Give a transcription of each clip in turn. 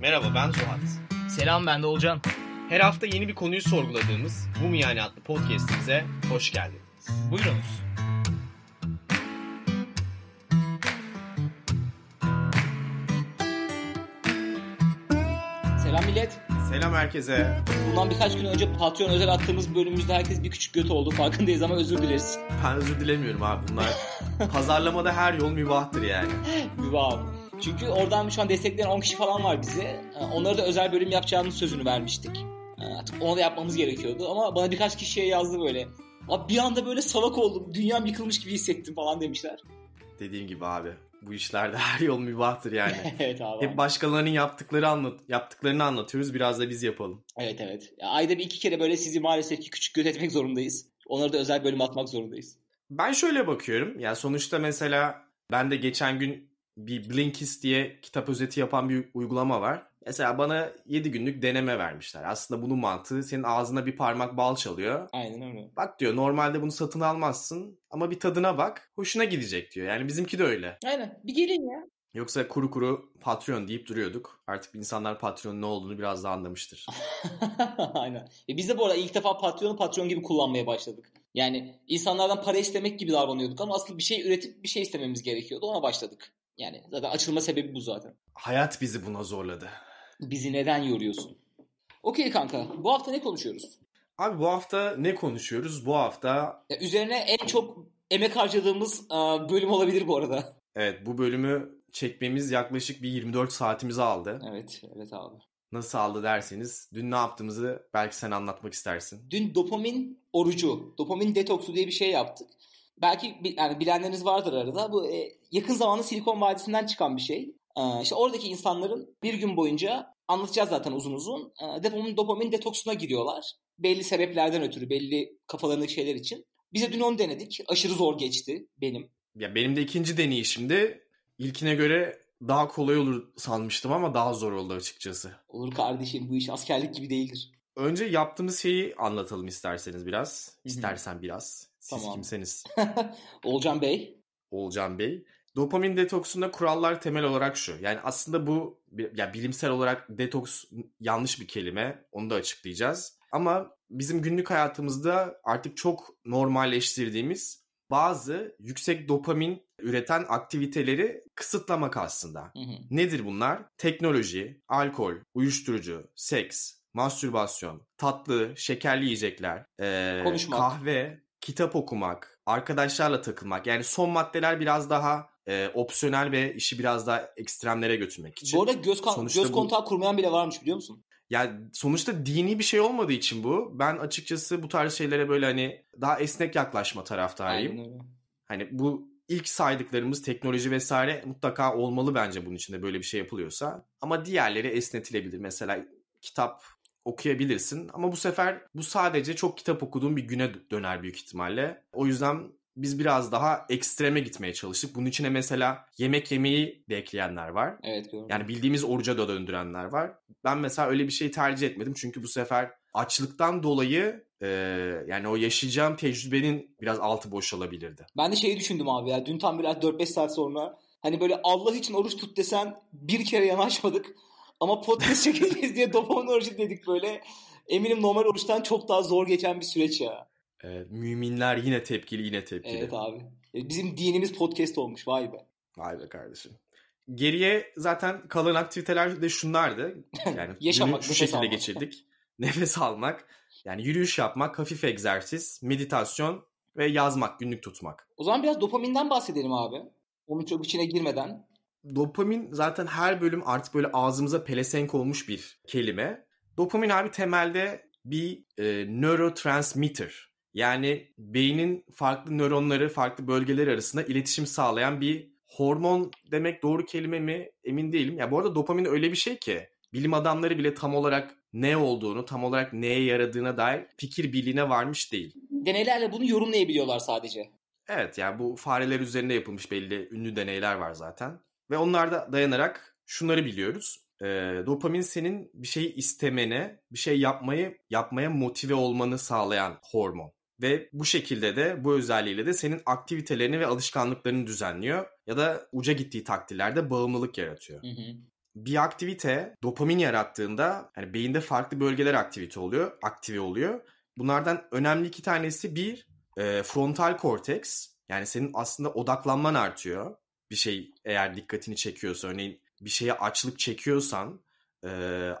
Merhaba ben Suat. Selam ben de Olcan. Her hafta yeni bir konuyu sorguladığımız Bu Mu Yani adlı podcastimize hoş geldiniz. Buyurunuz. Selam millet. Selam herkese. Bundan birkaç gün önce Patreon özel attığımız bölümümüzde herkes bir küçük göt oldu farkındayız ama özür dileriz. Ben özür dilemiyorum abi bunlar. Pazarlamada her yol mübahtır yani. Mübah. Çünkü oradan şu an destekleyen 10 kişi falan var bize. Ee, onlara da özel bölüm yapacağımız sözünü vermiştik. Ee, artık onu da yapmamız gerekiyordu. Ama bana birkaç kişiye şey yazdı böyle. Abi bir anda böyle salak oldum. Dünyam yıkılmış gibi hissettim falan demişler. Dediğim gibi abi. Bu işlerde her yol mübahtır yani. evet abi. Hep başkalarının yaptıkları anlat yaptıklarını anlatıyoruz. Biraz da biz yapalım. Evet evet. Ya ayda bir iki kere böyle sizi maalesef ki küçük göt etmek zorundayız. Onları da özel bölüm atmak zorundayız. Ben şöyle bakıyorum. Ya sonuçta mesela ben de geçen gün bir Blinkist diye kitap özeti yapan bir uygulama var. Mesela bana 7 günlük deneme vermişler. Aslında bunun mantığı senin ağzına bir parmak bal çalıyor. Aynen öyle. Bak diyor normalde bunu satın almazsın ama bir tadına bak hoşuna gidecek diyor. Yani bizimki de öyle. Aynen bir gelin ya. Yoksa kuru kuru Patreon deyip duruyorduk. Artık insanlar Patreon ne olduğunu biraz daha anlamıştır. Aynen. E biz de bu arada ilk defa Patreon'u Patreon gibi kullanmaya başladık. Yani insanlardan para istemek gibi davranıyorduk ama asıl bir şey üretip bir şey istememiz gerekiyordu. Ona başladık. Yani zaten açılma sebebi bu zaten. Hayat bizi buna zorladı. Bizi neden yoruyorsun? Okey kanka. Bu hafta ne konuşuyoruz? Abi bu hafta ne konuşuyoruz? Bu hafta... Ya üzerine en çok emek harcadığımız e, bölüm olabilir bu arada. Evet bu bölümü çekmemiz yaklaşık bir 24 saatimizi aldı. Evet, evet abi. Nasıl aldı derseniz dün ne yaptığımızı belki sen anlatmak istersin. Dün dopamin orucu, dopamin detoksu diye bir şey yaptık belki yani bilenleriniz vardır arada. Bu e, yakın zamanda Silikon Vadisi'nden çıkan bir şey. E, işte oradaki insanların bir gün boyunca anlatacağız zaten uzun uzun. E, dopamin, dopamin detoksuna giriyorlar. Belli sebeplerden ötürü, belli kafalarındaki şeyler için. biz de dün onu denedik. Aşırı zor geçti benim. Ya benim de ikinci deneyişimde ilkine göre daha kolay olur sanmıştım ama daha zor oldu açıkçası. Olur kardeşim bu iş askerlik gibi değildir. Önce yaptığımız şeyi anlatalım isterseniz biraz. İstersen biraz. Siz tamam. kimseniz? Olcan Bey. Olcan Bey. Dopamin detoksunda kurallar temel olarak şu. Yani aslında bu ya bilimsel olarak detoks yanlış bir kelime. Onu da açıklayacağız. Ama bizim günlük hayatımızda artık çok normalleştirdiğimiz bazı yüksek dopamin üreten aktiviteleri kısıtlamak aslında. Hı hı. Nedir bunlar? Teknoloji, alkol, uyuşturucu, seks, mastürbasyon, tatlı, şekerli yiyecekler, ee, kahve, kitap okumak, arkadaşlarla takılmak. Yani son maddeler biraz daha e, opsiyonel ve işi biraz daha ekstremlere götürmek için. Bu arada göz, sonuçta göz kontağı bu... kurmayan bile varmış biliyor musun? Yani sonuçta dini bir şey olmadığı için bu. Ben açıkçası bu tarz şeylere böyle hani daha esnek yaklaşma taraftarıyım. Hani bu ilk saydıklarımız teknoloji vesaire mutlaka olmalı bence bunun içinde böyle bir şey yapılıyorsa. Ama diğerleri esnetilebilir. Mesela kitap okuyabilirsin. Ama bu sefer bu sadece çok kitap okuduğun bir güne döner büyük ihtimalle. O yüzden biz biraz daha ekstreme gitmeye çalıştık. Bunun içine mesela yemek yemeyi de ekleyenler var. Evet doğru. Yani bildiğimiz oruca da döndürenler var. Ben mesela öyle bir şey tercih etmedim. Çünkü bu sefer açlıktan dolayı e, yani o yaşayacağım tecrübenin biraz altı boşalabilirdi. Ben de şeyi düşündüm abi ya. Dün tam biraz 4-5 saat sonra hani böyle Allah için oruç tut desen bir kere yanaşmadık. Ama podcast çekeceğiz diye dopamin orucu dedik böyle. Eminim normal oruçtan çok daha zor geçen bir süreç ya. Evet, müminler yine tepkili yine tepkili. Evet abi. E, bizim dinimiz podcast olmuş vay be. Vay be kardeşim. Geriye zaten kalan aktiviteler de şunlardı. Yani Yaşamak, şu şekilde almak. geçirdik. nefes almak, yani yürüyüş yapmak, hafif egzersiz, meditasyon ve yazmak, günlük tutmak. O zaman biraz dopaminden bahsedelim abi. Onun çok içine girmeden dopamin zaten her bölüm artık böyle ağzımıza pelesenk olmuş bir kelime. Dopamin abi temelde bir e, neurotransmitter. Yani beynin farklı nöronları, farklı bölgeler arasında iletişim sağlayan bir hormon demek doğru kelime mi emin değilim. Ya bu arada dopamin öyle bir şey ki bilim adamları bile tam olarak ne olduğunu, tam olarak neye yaradığına dair fikir birliğine varmış değil. Deneylerle bunu yorumlayabiliyorlar sadece. Evet yani bu fareler üzerinde yapılmış belli ünlü deneyler var zaten. Ve onlarda dayanarak şunları biliyoruz. E, dopamin senin bir şey istemene, bir şey yapmayı yapmaya motive olmanı sağlayan hormon. Ve bu şekilde de bu özelliğiyle de senin aktivitelerini ve alışkanlıklarını düzenliyor ya da uca gittiği takdirlerde bağımlılık yaratıyor. Hı hı. Bir aktivite dopamin yarattığında yani beyinde farklı bölgeler aktivite oluyor, aktive oluyor. Bunlardan önemli iki tanesi bir e, frontal korteks yani senin aslında odaklanman artıyor bir şey eğer dikkatini çekiyorsa örneğin bir şeye açlık çekiyorsan e,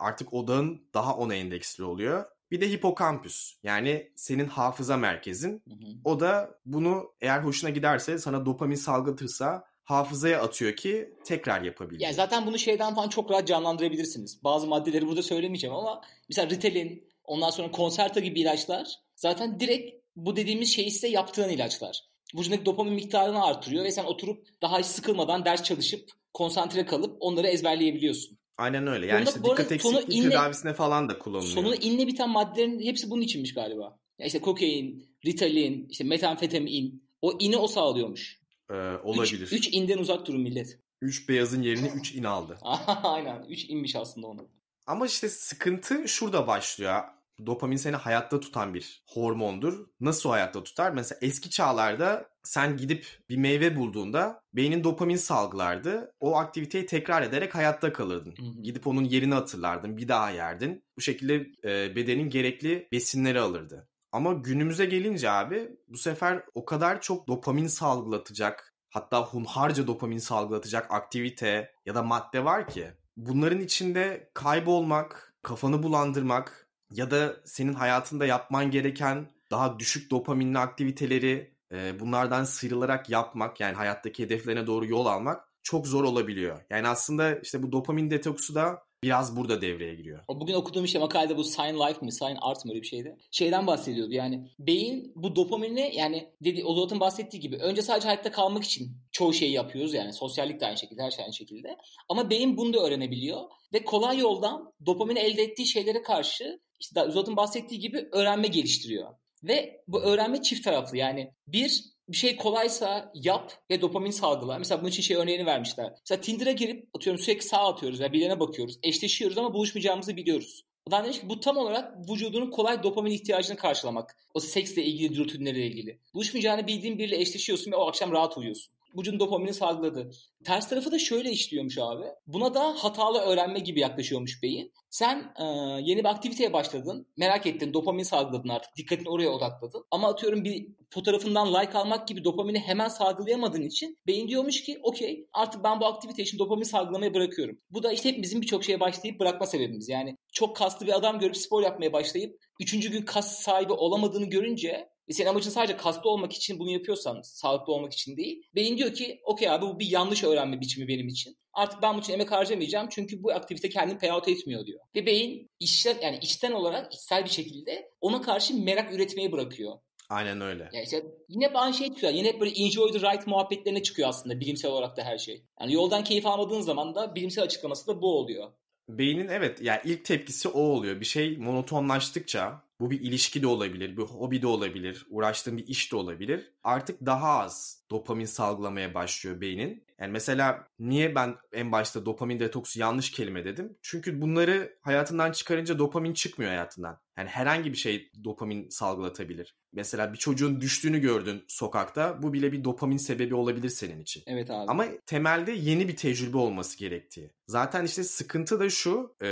artık odağın daha ona endeksli oluyor. Bir de hipokampüs yani senin hafıza merkezin. Hı hı. O da bunu eğer hoşuna giderse sana dopamin salgıtırsa hafızaya atıyor ki tekrar yapabilir. Yani zaten bunu şeyden falan çok rahat canlandırabilirsiniz. Bazı maddeleri burada söylemeyeceğim ama mesela Ritalin, ondan sonra Concerta gibi ilaçlar zaten direkt bu dediğimiz şeyi ise yaptığın ilaçlar vücudundaki dopamin miktarını artırıyor ve sen oturup daha hiç sıkılmadan ders çalışıp konsantre kalıp onları ezberleyebiliyorsun. Aynen öyle. Yani Bunda, işte dikkat eksikliği inle, tedavisine falan da kullanılıyor. Sonu inle biten maddelerin hepsi bunun içinmiş galiba. Yani işte kokain, ritalin, işte metamfetamin o ini o sağlıyormuş. Ee, olabilir. Üç inden uzak durun millet. Üç beyazın yerini üç in aldı. Aynen Üç inmiş aslında ona. Ama işte sıkıntı şurada başlıyor Dopamin seni hayatta tutan bir hormondur. Nasıl hayatta tutar? Mesela eski çağlarda sen gidip bir meyve bulduğunda beynin dopamin salgılardı. O aktiviteyi tekrar ederek hayatta kalırdın. Gidip onun yerini hatırlardın, bir daha yerdin. Bu şekilde e, bedenin gerekli besinleri alırdı. Ama günümüze gelince abi bu sefer o kadar çok dopamin salgılatacak hatta hunharca dopamin salgılatacak aktivite ya da madde var ki bunların içinde kaybolmak, kafanı bulandırmak, ya da senin hayatında yapman gereken daha düşük dopaminli aktiviteleri e, bunlardan sıyrılarak yapmak yani hayattaki hedeflerine doğru yol almak çok zor olabiliyor. Yani aslında işte bu dopamin detoksu da biraz burada devreye giriyor. Bugün okuduğum işte makalede bu sign life mi sign art mı öyle bir şeydi. Şeyden bahsediyordu yani beyin bu dopamini yani dedi Ozot'un bahsettiği gibi önce sadece hayatta kalmak için çoğu şeyi yapıyoruz yani sosyallik de aynı şekilde her şey aynı şekilde. Ama beyin bunu da öğrenebiliyor ve kolay yoldan dopamini elde ettiği şeylere karşı işte Ozot'un bahsettiği gibi öğrenme geliştiriyor. Ve bu öğrenme çift taraflı yani bir bir şey kolaysa yap ve dopamin salgıla. Mesela bunun için şey örneğini vermişler. Mesela Tinder'a girip atıyorum sürekli sağ atıyoruz yani birine bakıyoruz. Eşleşiyoruz ama buluşmayacağımızı biliyoruz. Adam demiş ki bu tam olarak vücudunun kolay dopamin ihtiyacını karşılamak. O seksle ilgili rutinlerle ilgili. Buluşmayacağını bildiğin biriyle eşleşiyorsun ve o akşam rahat uyuyorsun vücudun dopamini salgıladı. Ters tarafı da şöyle işliyormuş abi. Buna da hatalı öğrenme gibi yaklaşıyormuş beyin. Sen e, yeni bir aktiviteye başladın. Merak ettin, dopamin salgıladın artık. Dikkatini oraya odakladın. Ama atıyorum bir fotoğrafından like almak gibi dopamini hemen salgılayamadığın için beyin diyormuş ki okey artık ben bu aktivite için dopamin salgılamayı bırakıyorum. Bu da işte hepimizin birçok şeye başlayıp bırakma sebebimiz. Yani çok kaslı bir adam görüp spor yapmaya başlayıp üçüncü gün kas sahibi olamadığını görünce ve senin amacın sadece kaslı olmak için bunu yapıyorsan sağlıklı olmak için değil. Beyin diyor ki okey abi bu bir yanlış öğrenme biçimi benim için. Artık ben bu için emek harcamayacağım çünkü bu aktivite kendini payout etmiyor diyor. Ve beyin içten yani içten olarak içsel bir şekilde ona karşı merak üretmeyi bırakıyor. Aynen öyle. Yani işte yine hep aynı şey çıkıyor. Yine hep böyle enjoy the right muhabbetlerine çıkıyor aslında bilimsel olarak da her şey. Yani yoldan keyif almadığın zaman da bilimsel açıklaması da bu oluyor. Beynin evet yani ilk tepkisi o oluyor. Bir şey monotonlaştıkça bu bir ilişki de olabilir, bir hobi de olabilir, uğraştığın bir iş de olabilir. Artık daha az dopamin salgılamaya başlıyor beynin. Yani mesela niye ben en başta dopamin detoksu yanlış kelime dedim? Çünkü bunları hayatından çıkarınca dopamin çıkmıyor hayatından. Yani herhangi bir şey dopamin salgılatabilir. Mesela bir çocuğun düştüğünü gördün sokakta. Bu bile bir dopamin sebebi olabilir senin için. Evet abi. Ama temelde yeni bir tecrübe olması gerektiği. Zaten işte sıkıntı da şu. E,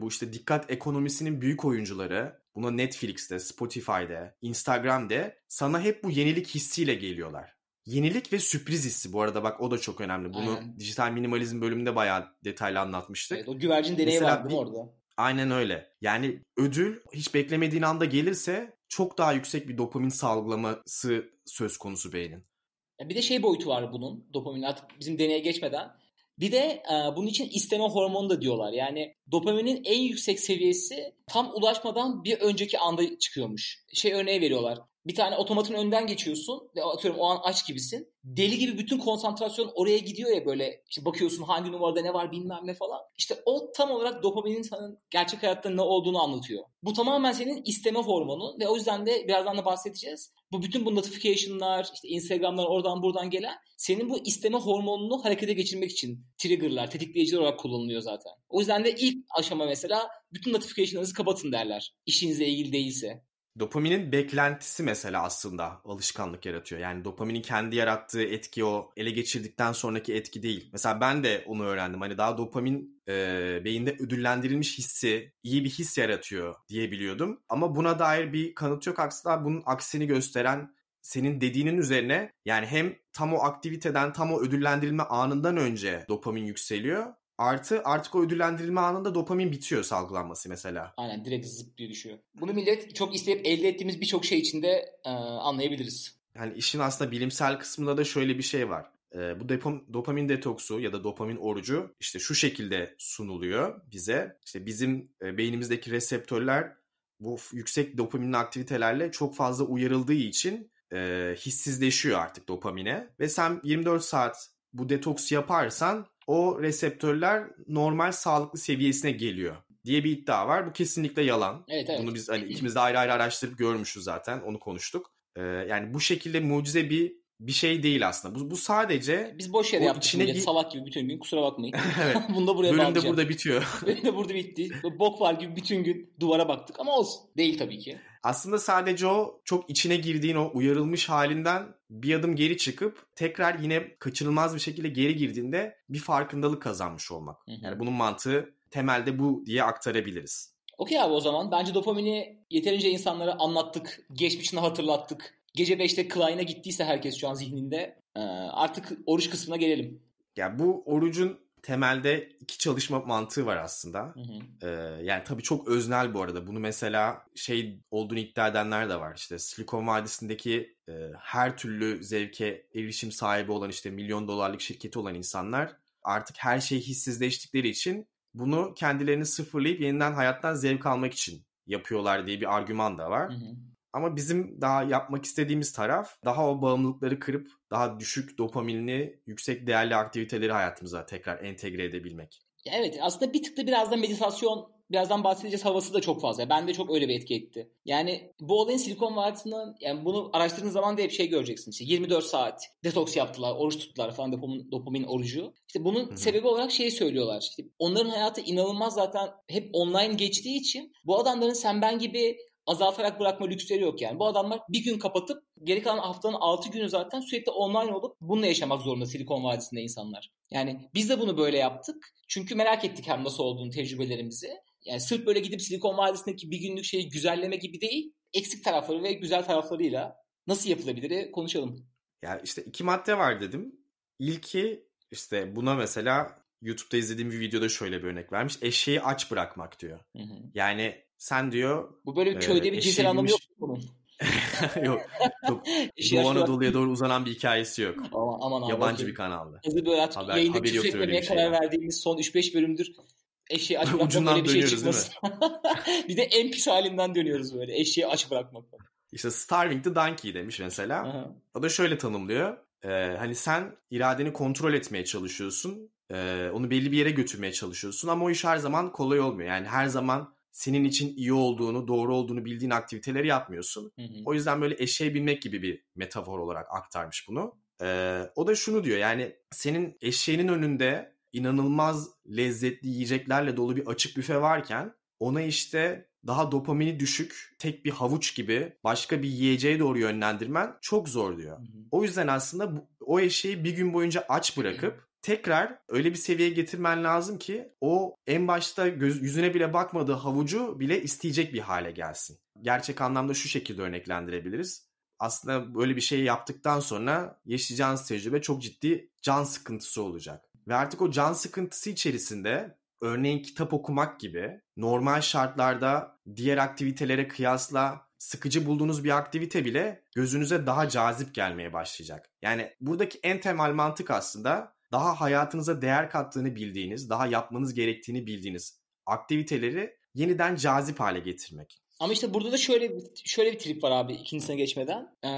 bu işte dikkat ekonomisinin büyük oyuncuları Buna Netflix'te, Spotify'de, Instagram'de sana hep bu yenilik hissiyle geliyorlar. Yenilik ve sürpriz hissi bu arada bak o da çok önemli. Bunu aynen. dijital minimalizm bölümünde bayağı detaylı anlatmıştık. Evet, o güvercin deneyi Mesela vardı bir... orada. Aynen öyle. Yani ödül hiç beklemediğin anda gelirse çok daha yüksek bir dopamin salgılaması söz konusu beynin. Bir de şey boyutu var bunun dopamin artık bizim deneye geçmeden bir de e, bunun için isteme hormonu da diyorlar. Yani dopaminin en yüksek seviyesi tam ulaşmadan bir önceki anda çıkıyormuş. Şey örneği veriyorlar bir tane otomatın önden geçiyorsun. Ve atıyorum o an aç gibisin. Deli gibi bütün konsantrasyon oraya gidiyor ya böyle. İşte bakıyorsun hangi numarada ne var bilmem ne falan. İşte o tam olarak dopaminin senin gerçek hayatta ne olduğunu anlatıyor. Bu tamamen senin isteme hormonu ve o yüzden de birazdan da bahsedeceğiz. Bu bütün bu notification'lar, işte Instagram'dan oradan buradan gelen senin bu isteme hormonunu harekete geçirmek için trigger'lar, tetikleyiciler olarak kullanılıyor zaten. O yüzden de ilk aşama mesela bütün notification'larınızı kapatın derler. İşinizle ilgili değilse. Dopaminin beklentisi mesela aslında alışkanlık yaratıyor. Yani dopaminin kendi yarattığı etki o ele geçirdikten sonraki etki değil. Mesela ben de onu öğrendim. Hani daha dopamin e, beyinde ödüllendirilmiş hissi iyi bir his yaratıyor diyebiliyordum. Ama buna dair bir kanıt yok. Aksine bunun aksini gösteren senin dediğinin üzerine yani hem tam o aktiviteden tam o ödüllendirilme anından önce dopamin yükseliyor Artı artık o ödüllendirilme anında dopamin bitiyor salgılanması mesela. Aynen direkt zıp diye düşüyor. Bunu millet çok isteyip elde ettiğimiz birçok şey içinde e, anlayabiliriz. Yani işin aslında bilimsel kısmında da şöyle bir şey var. E, bu depom, dopamin detoksu ya da dopamin orucu işte şu şekilde sunuluyor bize. İşte bizim e, beynimizdeki reseptörler bu yüksek dopaminli aktivitelerle çok fazla uyarıldığı için e, hissizleşiyor artık dopamine. Ve sen 24 saat bu detoks yaparsan o reseptörler normal sağlıklı seviyesine geliyor diye bir iddia var. Bu kesinlikle yalan. Evet, evet. Bunu biz hani ikimiz de ayrı ayrı araştırıp görmüşüz zaten. Onu konuştuk. Ee, yani bu şekilde mucize bir bir şey değil aslında. Bu, bu sadece biz boş yere yaptık içine millet, salak gibi bütün gün kusura bakmayın. evet. Bunda buraya Bölüm de burada bitiyor. Bölüm de burada bitti. Bok var gibi bütün gün duvara baktık ama olsun. Değil tabii ki. Aslında sadece o çok içine girdiğin o uyarılmış halinden bir adım geri çıkıp tekrar yine kaçınılmaz bir şekilde geri girdiğinde bir farkındalık kazanmış olmak. Yani bunun mantığı temelde bu diye aktarabiliriz. Okey abi o zaman bence dopamini yeterince insanlara anlattık, geçmişini hatırlattık. Gece 5'te Klein'e gittiyse herkes şu an zihninde ee, artık oruç kısmına gelelim. Ya yani bu orucun temelde iki çalışma mantığı var aslında. Hı hı. Ee, yani tabii çok öznel bu arada. Bunu mesela şey olduğunu iddia edenler de var. İşte Silikon Vadisi'ndeki e, her türlü zevke erişim sahibi olan işte milyon dolarlık şirketi olan insanlar artık her şey hissizleştikleri için bunu kendilerini sıfırlayıp yeniden hayattan zevk almak için yapıyorlar diye bir argüman da var. Hı hı. Ama bizim daha yapmak istediğimiz taraf daha o bağımlılıkları kırıp daha düşük dopaminli, yüksek değerli aktiviteleri hayatımıza tekrar entegre edebilmek. Evet aslında bir tık da biraz da meditasyon birazdan bahsedeceğiz havası da çok fazla. Ben de çok öyle bir etki etti. Yani bu olayın Silikon Vadisi'nden yani bunu araştırdığın zaman da hep şey göreceksin. İşte 24 saat detoks yaptılar, oruç tuttular falan dopamin, dopamin orucu. İşte bunun Hı-hı. sebebi olarak şeyi söylüyorlar. İşte onların hayatı inanılmaz zaten hep online geçtiği için bu adamların sen ben gibi azaltarak bırakma lüksleri yok yani. Bu adamlar bir gün kapatıp geri kalan haftanın 6 günü zaten sürekli online olup bununla yaşamak zorunda Silikon Vadisi'nde insanlar. Yani biz de bunu böyle yaptık. Çünkü merak ettik hem nasıl olduğunu tecrübelerimizi. Yani sırf böyle gidip Silikon Vadisi'ndeki bir günlük şeyi güzelleme gibi değil. Eksik tarafları ve güzel taraflarıyla nasıl yapılabilir konuşalım. Ya işte iki madde var dedim. İlki işte buna mesela YouTube'da izlediğim bir videoda şöyle bir örnek vermiş. Eşeği aç bırakmak diyor. Hı hı. Yani sen diyor... Bu böyle bir köyde e, bir cinsel anlamı yok bunun. yok. Çok, Doğu Anadolu'ya doğru uzanan bir hikayesi yok. Aman, aman Yabancı abi. bir kanalda. Hızlı böyle artık haber, yayında haber küfür etmemeye karar yani. verdiğimiz son 3-5 bölümdür eşeği aç bırakmak böyle bir şey çıkmasın. bir de en pis halinden dönüyoruz böyle eşeği aç bırakmak. İşte Starving the Donkey demiş mesela. Aha. O da şöyle tanımlıyor. Ee, hani sen iradeni kontrol etmeye çalışıyorsun. Ee, onu belli bir yere götürmeye çalışıyorsun ama o iş her zaman kolay olmuyor. Yani her zaman senin için iyi olduğunu, doğru olduğunu bildiğin aktiviteleri yapmıyorsun. Hı hı. O yüzden böyle eşeğe binmek gibi bir metafor olarak aktarmış bunu. Ee, o da şunu diyor yani senin eşeğinin önünde inanılmaz lezzetli yiyeceklerle dolu bir açık büfe varken ona işte daha dopamini düşük tek bir havuç gibi başka bir yiyeceğe doğru yönlendirmen çok zor diyor. Hı hı. O yüzden aslında bu, o eşeği bir gün boyunca aç bırakıp tekrar öyle bir seviyeye getirmen lazım ki o en başta göz, yüzüne bile bakmadığı havucu bile isteyecek bir hale gelsin. Gerçek anlamda şu şekilde örneklendirebiliriz. Aslında böyle bir şey yaptıktan sonra yaşayacağınız tecrübe çok ciddi can sıkıntısı olacak. Ve artık o can sıkıntısı içerisinde örneğin kitap okumak gibi normal şartlarda diğer aktivitelere kıyasla sıkıcı bulduğunuz bir aktivite bile gözünüze daha cazip gelmeye başlayacak. Yani buradaki en temel mantık aslında daha hayatınıza değer kattığını bildiğiniz, daha yapmanız gerektiğini bildiğiniz aktiviteleri yeniden cazip hale getirmek. Ama işte burada da şöyle şöyle bir trip var abi ikincisine geçmeden. Ee,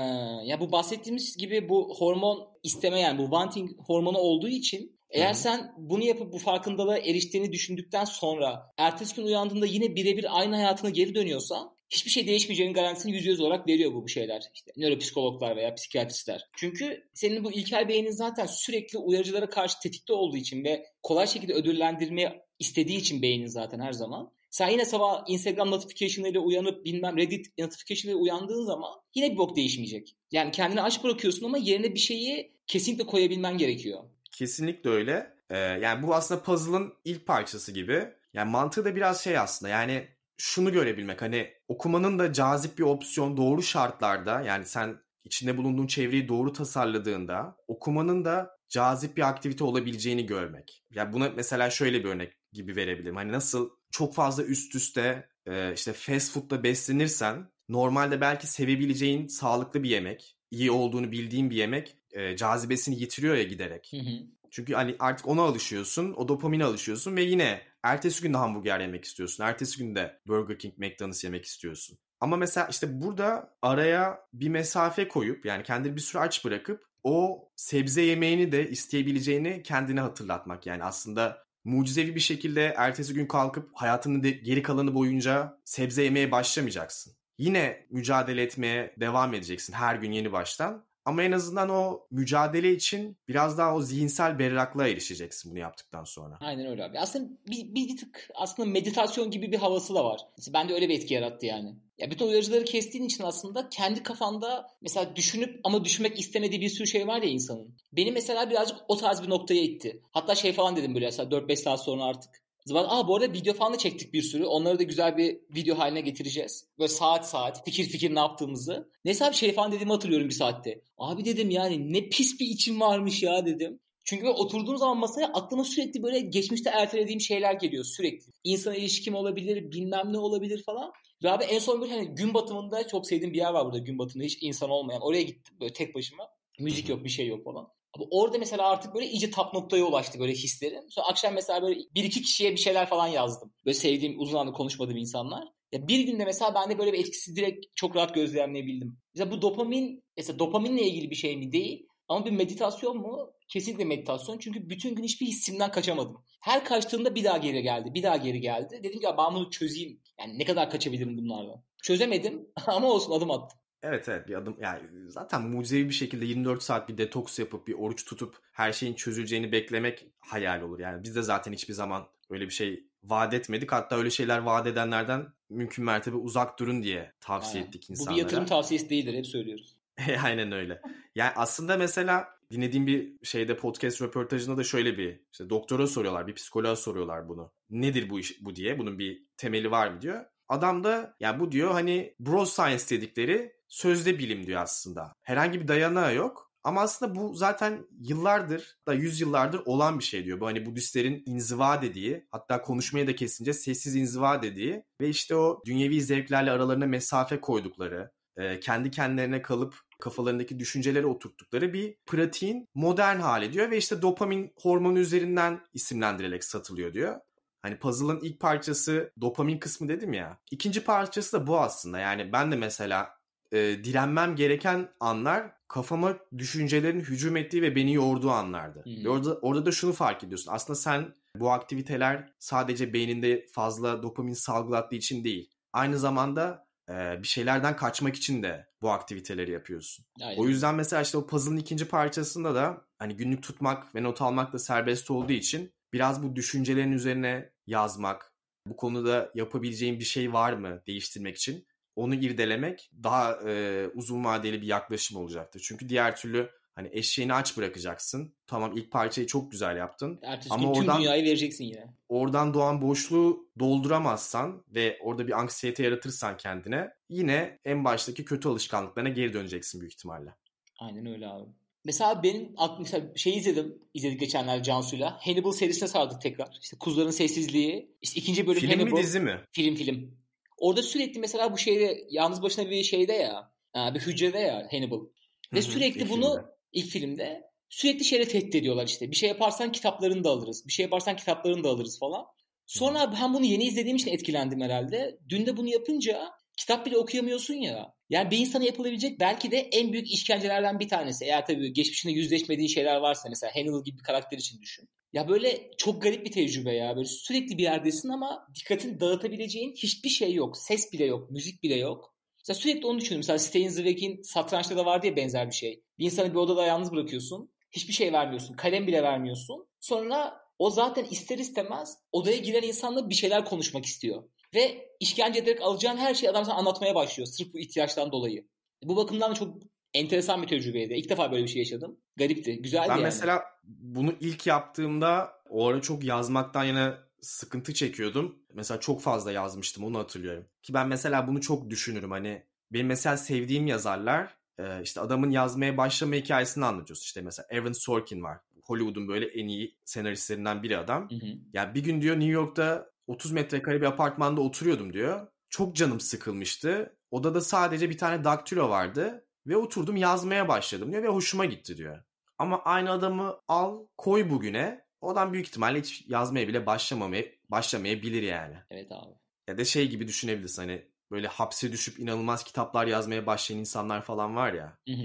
ya bu bahsettiğimiz gibi bu hormon isteme yani bu wanting hormonu olduğu için eğer hı sen bunu yapıp bu farkındalığa eriştiğini düşündükten sonra ertesi gün uyandığında yine birebir aynı hayatına geri dönüyorsa hiçbir şey değişmeyeceğinin garantisini yüz yüz olarak veriyor bu bu şeyler. İşte nöropsikologlar veya psikiyatristler. Çünkü senin bu ilkel beynin zaten sürekli uyarıcılara karşı tetikte olduğu için ve kolay şekilde ödüllendirmeye istediği için beynin zaten her zaman. Sen yine sabah Instagram notification ile uyanıp bilmem Reddit notification ile uyandığın zaman yine bir bok değişmeyecek. Yani kendini aç bırakıyorsun ama yerine bir şeyi kesinlikle koyabilmen gerekiyor. Kesinlikle öyle. Ee, yani bu aslında puzzle'ın ilk parçası gibi. Yani mantığı da biraz şey aslında yani şunu görebilmek hani okumanın da cazip bir opsiyon doğru şartlarda yani sen içinde bulunduğun çevreyi doğru tasarladığında okumanın da cazip bir aktivite olabileceğini görmek. Yani buna mesela şöyle bir örnek gibi verebilirim. Hani nasıl çok fazla üst üste e, işte fast food'la beslenirsen normalde belki sevebileceğin sağlıklı bir yemek, iyi olduğunu bildiğin bir yemek e, cazibesini yitiriyor ya giderek. Hı hı. Çünkü hani artık ona alışıyorsun, o dopamine alışıyorsun ve yine Ertesi gün de hamburger yemek istiyorsun. Ertesi gün de Burger King, McDonald's yemek istiyorsun. Ama mesela işte burada araya bir mesafe koyup yani kendini bir süre aç bırakıp o sebze yemeğini de isteyebileceğini kendine hatırlatmak. Yani aslında mucizevi bir şekilde ertesi gün kalkıp hayatının geri kalanı boyunca sebze yemeye başlamayacaksın. Yine mücadele etmeye devam edeceksin her gün yeni baştan ama en azından o mücadele için biraz daha o zihinsel berraklığa erişeceksin bunu yaptıktan sonra. Aynen öyle abi. Aslında bir, bir tık aslında meditasyon gibi bir havası da var. Mesela bende öyle bir etki yarattı yani. Ya bütün uyarıcıları kestiğin için aslında kendi kafanda mesela düşünüp ama düşünmek istemediği bir sürü şey var ya insanın. Beni mesela birazcık o tarz bir noktaya itti. Hatta şey falan dedim böyle mesela 4-5 saat sonra artık Zaman, aa bu arada video falan da çektik bir sürü. Onları da güzel bir video haline getireceğiz. Böyle saat saat fikir fikir ne yaptığımızı. Neyse abi şey falan dediğimi hatırlıyorum bir saatte. Abi dedim yani ne pis bir içim varmış ya dedim. Çünkü ben oturduğum zaman masaya aklıma sürekli böyle geçmişte ertelediğim şeyler geliyor sürekli. İnsana ilişkim olabilir, bilmem ne olabilir falan. Ve abi en son bir hani gün batımında çok sevdiğim bir yer var burada gün batımında hiç insan olmayan. Oraya gittim böyle tek başıma. Müzik yok, bir şey yok falan. Abi orada mesela artık böyle iyice tap noktaya ulaştı böyle hislerim. Sonra akşam mesela böyle bir iki kişiye bir şeyler falan yazdım. Böyle sevdiğim uzun anda konuşmadığım insanlar. Ya bir günde mesela ben de böyle bir etkisi direkt çok rahat gözlemleyebildim. Mesela bu dopamin mesela dopaminle ilgili bir şey mi değil ama bir meditasyon mu? Kesinlikle meditasyon. Çünkü bütün gün hiçbir hissimden kaçamadım. Her kaçtığımda bir daha geri geldi. Bir daha geri geldi. Dedim ki ya ben bunu çözeyim. Yani ne kadar kaçabilirim bunlardan. Çözemedim ama olsun adım attım. Evet evet bir adım yani zaten mucizevi bir şekilde 24 saat bir detoks yapıp bir oruç tutup her şeyin çözüleceğini beklemek hayal olur. Yani biz de zaten hiçbir zaman öyle bir şey vaat etmedik. Hatta öyle şeyler vaat edenlerden mümkün mertebe uzak durun diye tavsiye Aynen. ettik insanlara. Bu bir yatırım tavsiyesi değildir hep söylüyoruz. Aynen öyle. Yani aslında mesela dinlediğim bir şeyde podcast röportajında da şöyle bir işte doktora soruyorlar, bir psikoloğa soruyorlar bunu. Nedir bu iş bu diye? Bunun bir temeli var mı diyor. Adam da ya bu diyor hani bro science dedikleri sözde bilim diyor aslında. Herhangi bir dayanağı yok. Ama aslında bu zaten yıllardır da yüzyıllardır olan bir şey diyor. Bu hani Budistlerin inziva dediği hatta konuşmaya da kesince sessiz inziva dediği ve işte o dünyevi zevklerle aralarına mesafe koydukları, e, kendi kendilerine kalıp kafalarındaki düşünceleri oturttukları bir pratiğin modern hali diyor ve işte dopamin hormonu üzerinden isimlendirerek satılıyor diyor. Hani puzzle'ın ilk parçası dopamin kısmı dedim ya. İkinci parçası da bu aslında. Yani ben de mesela e, direnmem gereken anlar kafama düşüncelerin hücum ettiği ve beni yorduğu anlardı. Hmm. Ve orada, orada da şunu fark ediyorsun. Aslında sen bu aktiviteler sadece beyninde fazla dopamin salgılattığı için değil. Aynı zamanda e, bir şeylerden kaçmak için de bu aktiviteleri yapıyorsun. Aynen. O yüzden mesela işte o puzzle'ın ikinci parçasında da hani günlük tutmak ve not almak da serbest olduğu için biraz bu düşüncelerin üzerine yazmak, bu konuda yapabileceğim bir şey var mı değiştirmek için onu irdelemek daha e, uzun vadeli bir yaklaşım olacaktır. Çünkü diğer türlü hani eşeğini aç bırakacaksın. Tamam ilk parçayı çok güzel yaptın. Ertesi ama gün oradan, tüm dünyayı vereceksin yine. Oradan doğan boşluğu dolduramazsan ve orada bir anksiyete yaratırsan kendine yine en baştaki kötü alışkanlıklarına geri döneceksin büyük ihtimalle. Aynen öyle abi. Mesela benim aklım şey izledim. izledik geçenler Cansu'yla. Hannibal serisine sardık tekrar. İşte Kuzuların Sessizliği. İşte ikinci bölüm film Hannibal. Film mi dizi mi? Film film. Orada sürekli mesela bu şeyde yalnız başına bir şeyde ya bir hücrede ya Hannibal. Ve sürekli bunu ilk filmde sürekli şeyle tehdit ediyorlar işte. Bir şey yaparsan kitaplarını da alırız. Bir şey yaparsan kitaplarını da alırız falan. Sonra ben bunu yeni izlediğim için etkilendim herhalde. Dün de bunu yapınca kitap bile okuyamıyorsun ya. Yani bir insana yapılabilecek belki de en büyük işkencelerden bir tanesi. Eğer tabii geçmişinde yüzleşmediğin şeyler varsa mesela Hannibal gibi bir karakter için düşün. Ya böyle çok garip bir tecrübe ya. Böyle sürekli bir yerdesin ama dikkatini dağıtabileceğin hiçbir şey yok. Ses bile yok, müzik bile yok. Mesela sürekli onu düşünüyorum. Mesela Stein Zweig'in satrançta da vardı ya benzer bir şey. Bir insanı bir odada yalnız bırakıyorsun. Hiçbir şey vermiyorsun. Kalem bile vermiyorsun. Sonra o zaten ister istemez odaya giren insanla bir şeyler konuşmak istiyor. Ve işkence ederek alacağın her şeyi adam sana anlatmaya başlıyor. Sırf bu ihtiyaçtan dolayı. Bu bakımdan çok enteresan bir tecrübeydi. İlk defa böyle bir şey yaşadım. Garipti. Güzeldi ben yani. mesela bunu ilk yaptığımda o ara çok yazmaktan yine sıkıntı çekiyordum. Mesela çok fazla yazmıştım onu hatırlıyorum. Ki ben mesela bunu çok düşünürüm hani benim mesela sevdiğim yazarlar e, işte adamın yazmaya başlama hikayesini anlatıyorsun. İşte mesela Evan Sorkin var. Hollywood'un böyle en iyi senaristlerinden biri adam. Hı hı. Yani bir gün diyor New York'ta 30 metrekare bir apartmanda oturuyordum diyor. Çok canım sıkılmıştı. Odada sadece bir tane daktilo vardı ve oturdum yazmaya başladım diyor ve hoşuma gitti diyor. Ama aynı adamı al koy bugüne Odan büyük ihtimalle hiç yazmaya bile başlamamaya, başlamayabilir yani. Evet abi. Ya da şey gibi düşünebilirsin hani böyle hapse düşüp inanılmaz kitaplar yazmaya başlayan insanlar falan var ya. Hı hı.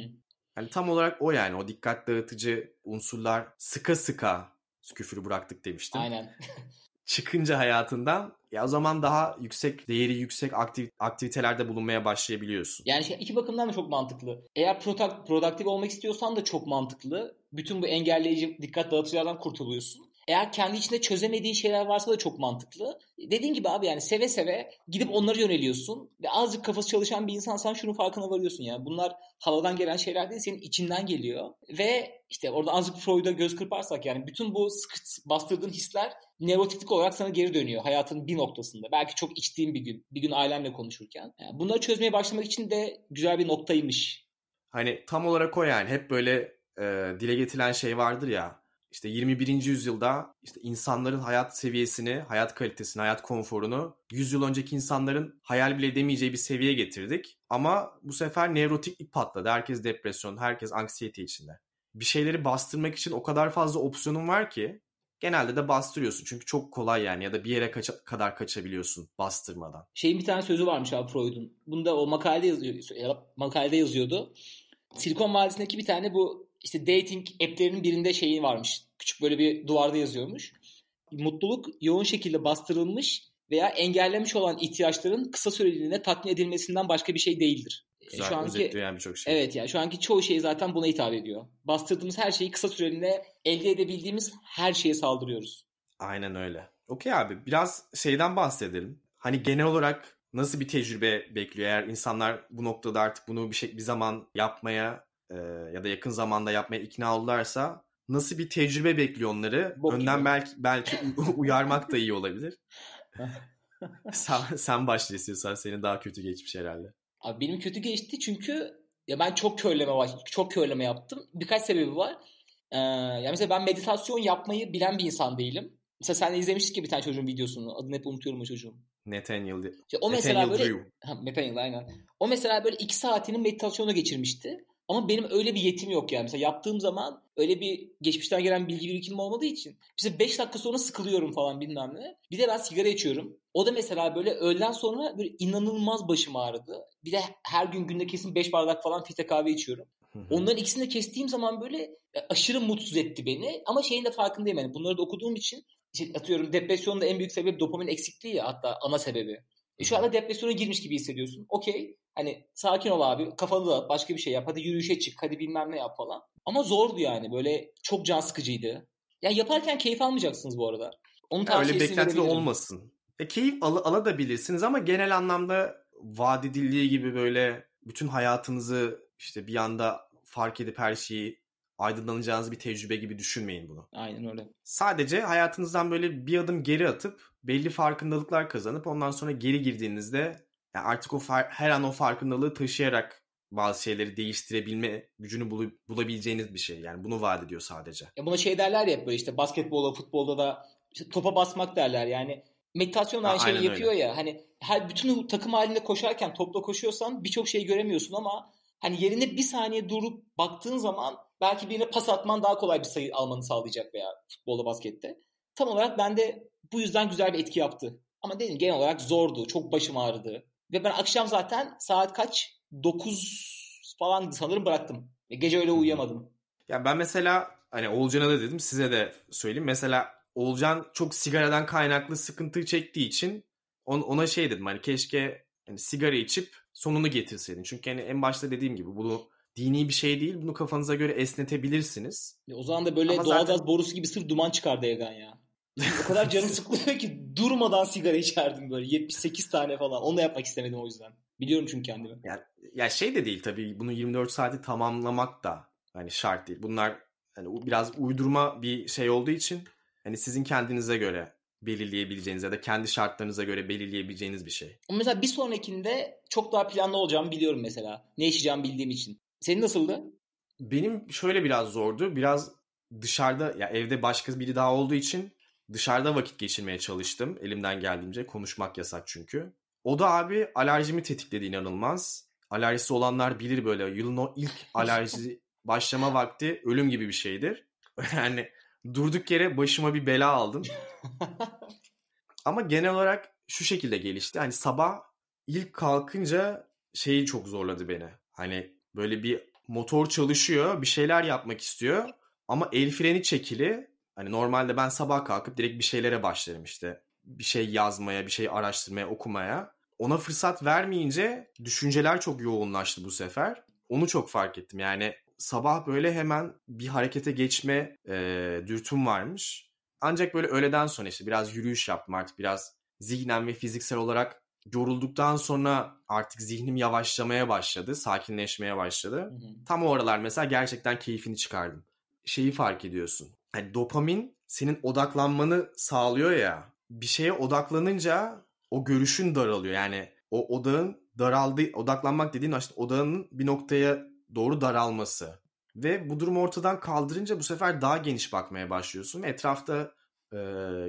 Yani tam olarak o yani o dikkat dağıtıcı unsurlar sıka sıka küfürü bıraktık demiştim. Aynen. çıkınca hayatından ya o zaman daha yüksek değeri yüksek aktiv- aktivitelerde bulunmaya başlayabiliyorsun. Yani şey, iki bakımdan da çok mantıklı. Eğer product, produktif olmak istiyorsan da çok mantıklı. Bütün bu engelleyici dikkat dağıtıcılardan kurtuluyorsun. Eğer kendi içinde çözemediğin şeyler varsa da çok mantıklı. Dediğin gibi abi yani seve seve gidip onları yöneliyorsun ve azıcık kafası çalışan bir insan şunun farkına varıyorsun ya. Bunlar havadan gelen şeyler değil senin içinden geliyor ve işte orada azıcık Freud'a göz kırparsak yani bütün bu sıkıt bastırdığın hisler nevrotiklik olarak sana geri dönüyor hayatın bir noktasında. Belki çok içtiğin bir gün, bir gün ailenle konuşurken. Yani bunları çözmeye başlamak için de güzel bir noktaymış. Hani tam olarak o yani hep böyle e, dile getirilen şey vardır ya işte 21. yüzyılda işte insanların hayat seviyesini, hayat kalitesini, hayat konforunu 100 yıl önceki insanların hayal bile edemeyeceği bir seviyeye getirdik. Ama bu sefer nevrotiklik patladı. Herkes depresyon, herkes anksiyete içinde. Bir şeyleri bastırmak için o kadar fazla opsiyonun var ki genelde de bastırıyorsun. Çünkü çok kolay yani ya da bir yere kaça, kadar kaçabiliyorsun bastırmadan. Şeyin bir tane sözü varmış abi Freud'un. Bunda o makalede yazıyor, makalede yazıyordu. Silikon Vadisi'ndeki bir tane bu işte dating app'lerinin birinde şeyi varmış. Küçük böyle bir duvarda yazıyormuş. Mutluluk yoğun şekilde bastırılmış veya engellemiş olan ihtiyaçların kısa süreliğine tatmin edilmesinden başka bir şey değildir. E, Güzel, şu anki yani birçok şey. Evet yani şu anki çoğu şey zaten buna hitap ediyor. Bastırdığımız her şeyi kısa süreliğine elde edebildiğimiz her şeye saldırıyoruz. Aynen öyle. Okey abi biraz şeyden bahsedelim. Hani genel olarak nasıl bir tecrübe bekliyor eğer insanlar bu noktada artık bunu bir şey bir zaman yapmaya e, ya da yakın zamanda yapmaya ikna olurlarsa nasıl bir tecrübe bekliyor onları? Bok Önden gibi. belki belki uyarmak da iyi olabilir. sen, sen başla senin daha kötü geçmiş herhalde. Abi benim kötü geçti çünkü ya ben çok körleme var, çok körleme yaptım. Birkaç sebebi var. Ee, ya mesela ben meditasyon yapmayı bilen bir insan değilim. Mesela sen de izlemiştik ki bir tane çocuğun videosunu. Adını hep unutuyorum o çocuğun. Nathaniel. İşte o Nathaniel mesela böyle Drew. Ha, Nathaniel aynen. O mesela böyle iki saatini meditasyona geçirmişti. Ama benim öyle bir yetim yok yani. Mesela yaptığım zaman öyle bir geçmişten gelen bilgi birikimi olmadığı için. Mesela 5 dakika sonra sıkılıyorum falan bilmem ne. Bir de ben sigara içiyorum. O da mesela böyle öğleden sonra böyle inanılmaz başım ağrıdı. Bir de her gün günde kesin 5 bardak falan filtre kahve içiyorum. Onların ikisini de kestiğim zaman böyle e, aşırı mutsuz etti beni. Ama şeyin de farkındayım yani bunları da okuduğum için işte atıyorum da en büyük sebebi dopamin eksikliği ya hatta ana sebebi. E, şu anda depresyona girmiş gibi hissediyorsun. Okey. Hani sakin ol abi. Kafanı da başka bir şey yap. Hadi yürüyüşe çık. Hadi bilmem ne yap falan. Ama zordu yani. Böyle çok can sıkıcıydı. Ya yani yaparken keyif almayacaksınız bu arada. Onun yani öyle beklenti olmasın. E, keyif al alabilirsiniz ama genel anlamda vaat gibi böyle bütün hayatınızı işte bir anda fark edip her şeyi aydınlanacağınız bir tecrübe gibi düşünmeyin bunu. Aynen öyle. Sadece hayatınızdan böyle bir adım geri atıp belli farkındalıklar kazanıp ondan sonra geri girdiğinizde yani artık o far- her an o farkındalığı taşıyarak bazı şeyleri değiştirebilme gücünü bul- bulabileceğiniz bir şey. Yani bunu vaat ediyor sadece. Ya buna şey derler ya böyle işte basketbolda, futbolda da işte topa basmak derler. Yani meditasyon aynı şeyi yapıyor öyle. ya. Hani her bütün takım halinde koşarken topla koşuyorsan birçok şey göremiyorsun ama hani yerine bir saniye durup baktığın zaman belki birine pas atman daha kolay bir sayı almanı sağlayacak veya futbolda baskette. Tam olarak bende bu yüzden güzel bir etki yaptı. Ama dedim genel olarak zordu. Çok başım ağrıdı. Ve ben akşam zaten saat kaç? 9 falan sanırım bıraktım. Ve gece öyle uyuyamadım. Ya ben mesela hani Olcan'a da dedim size de söyleyeyim. Mesela Olcan çok sigaradan kaynaklı sıkıntı çektiği için on, ona şey dedim hani keşke hani sigara içip sonunu getirseydin. Çünkü hani en başta dediğim gibi bunu dini bir şey değil. Bunu kafanıza göre esnetebilirsiniz. Ya o zaman da böyle doğalgaz zaten... borusu gibi sırf duman çıkardı Ergan ya. o kadar canım sıkılıyor ki durmadan sigara içerdim böyle 78 tane falan. Onu da yapmak istemedim o yüzden. Biliyorum çünkü kendimi. Yani, ya şey de değil tabii bunu 24 saati tamamlamak da hani şart değil. Bunlar hani biraz uydurma bir şey olduğu için hani sizin kendinize göre belirleyebileceğiniz ya da kendi şartlarınıza göre belirleyebileceğiniz bir şey. Mesela bir sonrakinde çok daha planlı olacağımı biliyorum mesela. Ne yaşayacağımı bildiğim için. Senin nasıldı? Benim şöyle biraz zordu. Biraz dışarıda ya evde başka biri daha olduğu için dışarıda vakit geçirmeye çalıştım elimden geldiğince. Konuşmak yasak çünkü. O da abi alerjimi tetikledi inanılmaz. Alerjisi olanlar bilir böyle yılın o ilk alerji başlama vakti ölüm gibi bir şeydir. Yani durduk yere başıma bir bela aldım. Ama genel olarak şu şekilde gelişti. Hani sabah ilk kalkınca şeyi çok zorladı beni. Hani Böyle bir motor çalışıyor, bir şeyler yapmak istiyor ama el freni çekili. Hani normalde ben sabah kalkıp direkt bir şeylere başlarım işte. Bir şey yazmaya, bir şey araştırmaya, okumaya. Ona fırsat vermeyince düşünceler çok yoğunlaştı bu sefer. Onu çok fark ettim. Yani sabah böyle hemen bir harekete geçme e, dürtüm varmış. Ancak böyle öğleden sonra işte biraz yürüyüş yaptım artık biraz zihnen ve fiziksel olarak yorulduktan sonra artık zihnim yavaşlamaya başladı, sakinleşmeye başladı. Hı hı. Tam o aralar mesela gerçekten keyfini çıkardım. Şeyi fark ediyorsun. Hani dopamin senin odaklanmanı sağlıyor ya. Bir şeye odaklanınca o görüşün daralıyor. Yani o odağın daraldı odaklanmak dediğin işte odağının bir noktaya doğru daralması. Ve bu durumu ortadan kaldırınca bu sefer daha geniş bakmaya başlıyorsun. Etrafta e,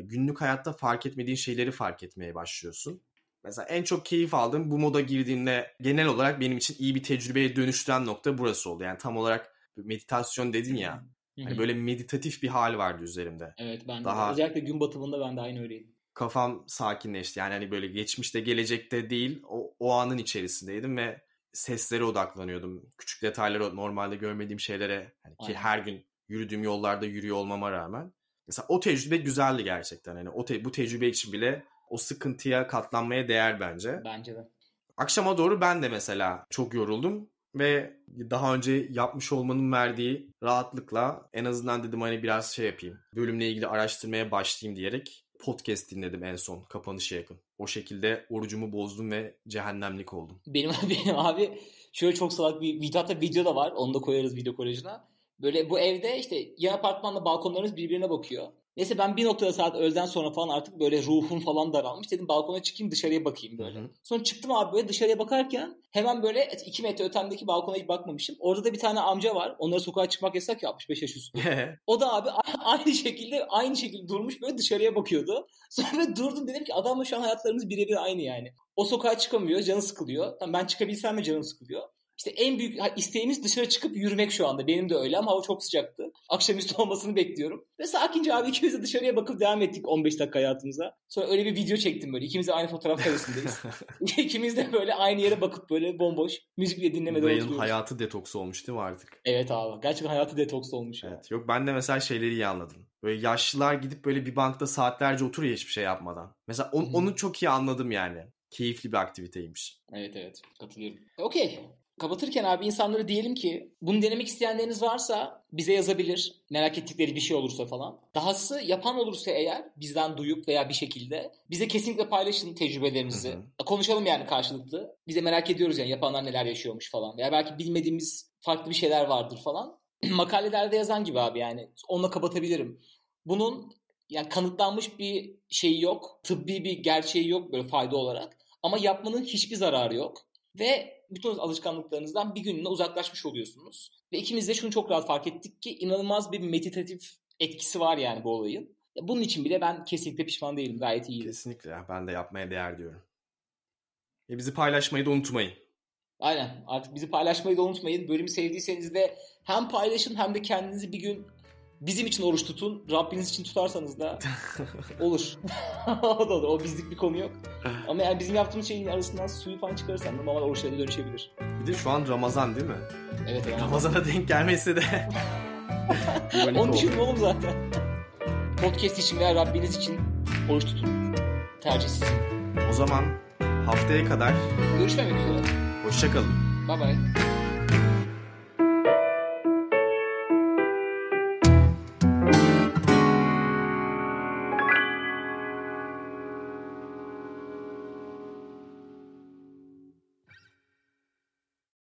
günlük hayatta fark etmediğin şeyleri fark etmeye başlıyorsun. Mesela en çok keyif aldığım bu moda girdiğimde genel olarak benim için iyi bir tecrübeye dönüştüren nokta burası oldu. Yani tam olarak meditasyon dedin ya. hani böyle meditatif bir hal vardı üzerimde. Evet ben Daha... de. Özellikle gün batımında ben de aynı öyleydim. Kafam sakinleşti. Yani hani böyle geçmişte gelecekte değil o, o anın içerisindeydim ve seslere odaklanıyordum. Küçük detaylara normalde görmediğim şeylere hani ki her gün yürüdüğüm yollarda yürüyor olmama rağmen. Mesela o tecrübe güzeldi gerçekten. Hani o te- bu tecrübe için bile o sıkıntıya katlanmaya değer bence. Bence de. Akşama doğru ben de mesela çok yoruldum ve daha önce yapmış olmanın verdiği rahatlıkla en azından dedim hani biraz şey yapayım. Bölümle ilgili araştırmaya başlayayım diyerek podcast dinledim en son kapanışa yakın. O şekilde orucumu bozdum ve cehennemlik oldum. Benim, benim abi şöyle çok salak bir video hatta video da var. Onu da koyarız video kolajına. Böyle bu evde işte yan apartmanla balkonlarımız birbirine bakıyor. Neyse ben bir noktada saat öğleden sonra falan artık böyle ruhum falan daralmış. Dedim balkona çıkayım dışarıya bakayım böyle. Hı-hı. Sonra çıktım abi böyle dışarıya bakarken hemen böyle iki metre ötemdeki balkona hiç bakmamışım. Orada da bir tane amca var. Onlara sokağa çıkmak yasak ya 65 yaş üstü. o da abi aynı şekilde aynı şekilde durmuş böyle dışarıya bakıyordu. Sonra durdum dedim ki adamla şu an hayatlarımız birebir aynı yani. O sokağa çıkamıyor, canı sıkılıyor. Tamam ben çıkabilsem mi canım sıkılıyor. İşte en büyük isteğimiz dışarı çıkıp yürümek şu anda. Benim de öyle ama hava çok sıcaktı. Akşamüstü olmasını bekliyorum. Ve sakince abi ikimiz de dışarıya bakıp devam ettik 15 dakika hayatımıza. Sonra öyle bir video çektim böyle. İkimiz de aynı fotoğraf karesindeyiz. İkimiz de böyle aynı yere bakıp böyle bomboş müzikle dinlemede Dayının oturuyoruz. hayatı detoks olmuş değil mi artık? Evet abi. Gerçekten hayatı detoks olmuş. Evet. Yani. Yok ben de mesela şeyleri iyi anladım. Böyle yaşlılar gidip böyle bir bankta saatlerce oturuyor hiçbir şey yapmadan. Mesela on, onu çok iyi anladım yani keyifli bir aktiviteymiş. Evet evet katılıyorum. Okey. Kapatırken abi insanlara diyelim ki bunu denemek isteyenleriniz varsa bize yazabilir. Merak ettikleri bir şey olursa falan. Dahası yapan olursa eğer bizden duyup veya bir şekilde bize kesinlikle paylaşın tecrübelerinizi. Hı hı. Konuşalım yani karşılıklı. Bize merak ediyoruz yani yapanlar neler yaşıyormuş falan. Veya belki bilmediğimiz farklı bir şeyler vardır falan. Makalelerde yazan gibi abi yani. Onunla kapatabilirim. Bunun yani kanıtlanmış bir şeyi yok. Tıbbi bir gerçeği yok böyle fayda olarak. Ama yapmanın hiçbir zararı yok ve bütün alışkanlıklarınızdan bir gününe uzaklaşmış oluyorsunuz. Ve ikimiz de şunu çok rahat fark ettik ki inanılmaz bir meditatif etkisi var yani bu olayın. Bunun için bile ben kesinlikle pişman değilim. Gayet iyi. Kesinlikle. Ben de yapmaya değer diyorum. E bizi paylaşmayı da unutmayın. Aynen. Artık bizi paylaşmayı da unutmayın. Bölümü sevdiyseniz de hem paylaşın hem de kendinizi bir gün Bizim için oruç tutun. Rabbiniz için tutarsanız da olur. o da olur. O bizlik bir konu yok. Ama yani bizim yaptığımız şeyin arasından suyu falan çıkarırsan da normal oruçlara dönüşebilir. Bir de şu an Ramazan değil mi? Evet Ramazan. Ramazan'a denk gelmesi de. Onu düşündüm oğlum zaten. Podcast için veya Rabbiniz için oruç tutun. Tercih O zaman haftaya kadar görüşmemek üzere. Hoşçakalın. Bye bye.